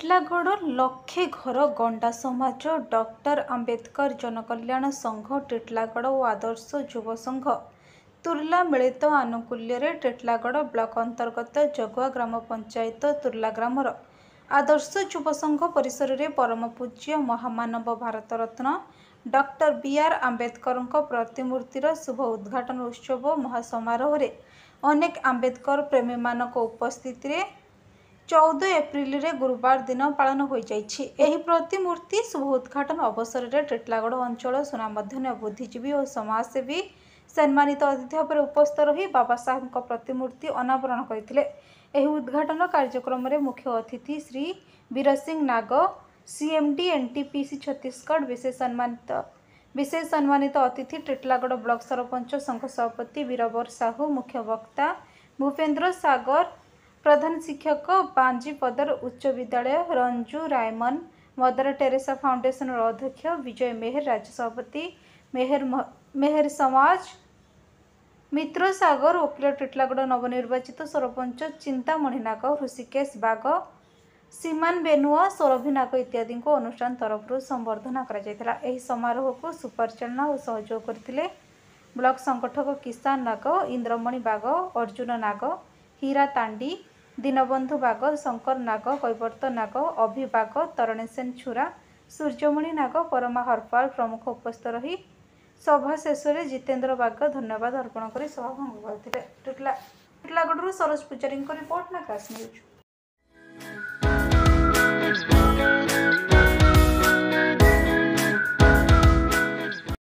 ଟିଟିଲାଗଡ଼ ଲକ୍ଷେ ଘର ଗଣ୍ଡା ସମାଜ ଡକ୍ଟର ଆମ୍ବେଦକର ଜନକଲ୍ୟାଣ ସଂଘ ଟିଟିଲାଗଡ଼ ଓ ଆଦର୍ଶ ଯୁବ ସଂଘ ତୁର୍ଲା ମିଳିତ ଆନୁକୂଲ୍ୟରେ ଟିଟିଲାଗଡ଼ ବ୍ଲକ ଅନ୍ତର୍ଗତ ଜଗୁଆ ଗ୍ରାମ ପଞ୍ଚାୟତ ତୁର୍ଲା ଗ୍ରାମର ଆଦର୍ଶ ଯୁବ ସଂଘ ପରିସରରେ ପରମ ପୂଜ୍ୟ ମହାମାନବ ଭାରତରତ୍ନ ଡକ୍ଟର ବି ଆର୍ ଆମ୍ବେଦକରଙ୍କ ପ୍ରତିମୂର୍ତ୍ତିର ଶୁଭ ଉଦ୍ଘାଟନ ଉତ୍ସବ ମହାସମାରୋହରେ ଅନେକ ଆମ୍ବେଦକର ପ୍ରେମୀମାନଙ୍କ ଉପସ୍ଥିତିରେ चौध एप्रिल गुरुवार दिन पालन प्रतिमूर्ति शुभ उद्घाटन अवसर में टेटलागड अंचल सुनामध्य बुद्धिजीवी और समाजसेवी सम्मानित अतिथि में उपस्थित रही बाबा साहेब प्रतिमूर्ति अनावरण करते उद्घाटन कार्यक्रम में मुख्य अतिथि श्री वीर सिंह नाग पी सी छत्तीसगढ़ विशेष सम्मानित विशेष सम्मानित अतिथि टेटलागड ब्लक सभापति वीरवर साहू मुख्य वक्ता भूपेन्द्र सगर ପ୍ରଧାନ ଶିକ୍ଷକ ବାଞ୍ଜିପଦର ଉଚ୍ଚ ବିଦ୍ୟାଳୟ ରଞ୍ଜୁ ରାଇମନ ମଦର ଟେରେସା ଫାଉଣ୍ଡେସନର ଅଧ୍ୟକ୍ଷ ବିଜୟ ମେହେର ରାଜ୍ୟ ସଭାପତି ମେହେର ମେହେର ସମାଜ ମିତ୍ର ସାଗର ଓକିଲ ଟିଟିଲାଗଡ଼ ନବନିର୍ବାଚିତ ସରପଞ୍ଚ ଚିନ୍ତାମଣି ନାଗ ଋଷିକେଶ ବାଘ ସିମାନ ବେନୁଆ ସୌରଭି ନାଗ ଇତ୍ୟାଦିଙ୍କୁ ଅନୁଷ୍ଠାନ ତରଫରୁ ସମ୍ବର୍ଦ୍ଧନା କରାଯାଇଥିଲା ଏହି ସମାରୋହକୁ ସୁପରିଚାଳନା ଓ ସହଯୋଗ କରିଥିଲେ ବ୍ଲକ ସଂଗଠକ କିଷାନ ନାଗ ଇନ୍ଦ୍ରମଣି ବାଘ ଅର୍ଜୁନ ନାଗ ହୀରା ତାଣ୍ଡି ଦୀନବନ୍ଧୁ ବାଘ ଶଙ୍କର ନାଗ କୈବର୍ତ୍ତ ନାଗ ଅଭି ବାଗ ତରଣେସେନ ଛୁରା ସୂର୍ଯ୍ୟମଣି ନାଗ ପରମା ହରପାଲ ପ୍ରମୁଖ ଉପସ୍ଥିତ ରହି ସଭା ଶେଷରେ ଜିତେନ୍ଦ୍ର ବାଘ ଧନ୍ୟବାଦ ଅର୍ପଣ କରି ସଭା ଭଙ୍ଗ କରିଥିଲେ ଟିଟଲା ଟିଟଲାଗଡ଼ରୁ ସରୋଜ ପୂଜାରୀଙ୍କ ରିପୋର୍ଟ ନାକାଶ ନ୍ୟୁଜ୍